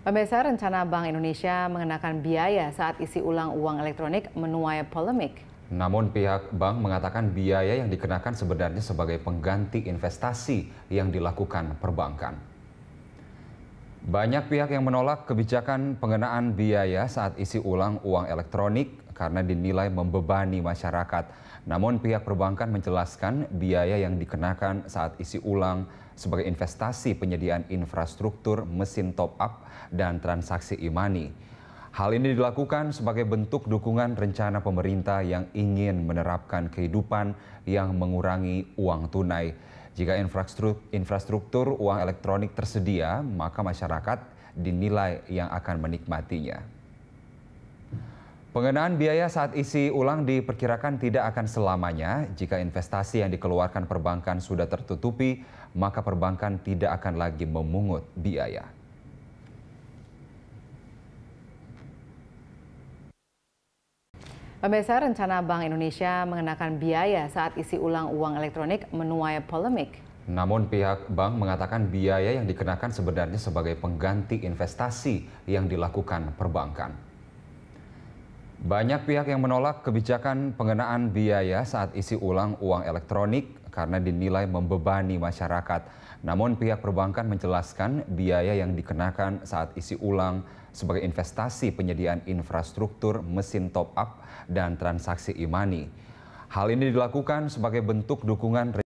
Pemirsa, rencana Bank Indonesia mengenakan biaya saat isi ulang uang elektronik menuai polemik. Namun pihak bank mengatakan biaya yang dikenakan sebenarnya sebagai pengganti investasi yang dilakukan perbankan. Banyak pihak yang menolak kebijakan pengenaan biaya saat isi ulang uang elektronik karena dinilai membebani masyarakat. Namun pihak perbankan menjelaskan biaya yang dikenakan saat isi ulang sebagai investasi penyediaan infrastruktur, mesin top up, dan transaksi e Hal ini dilakukan sebagai bentuk dukungan rencana pemerintah yang ingin menerapkan kehidupan yang mengurangi uang tunai. Jika infrastruktur, uang elektronik tersedia, maka masyarakat dinilai yang akan menikmatinya. Pengenaan biaya saat isi ulang diperkirakan tidak akan selamanya. Jika investasi yang dikeluarkan perbankan sudah tertutupi, maka perbankan tidak akan lagi memungut biaya. Pemirsa, rencana Bank Indonesia mengenakan biaya saat isi ulang uang elektronik menuai polemik. Namun pihak bank mengatakan biaya yang dikenakan sebenarnya sebagai pengganti investasi yang dilakukan perbankan. Banyak pihak yang menolak kebijakan pengenaan biaya saat isi ulang uang elektronik karena dinilai membebani masyarakat. Namun pihak perbankan menjelaskan biaya yang dikenakan saat isi ulang sebagai investasi penyediaan infrastruktur mesin top up dan transaksi e-money. Hal ini dilakukan sebagai bentuk dukungan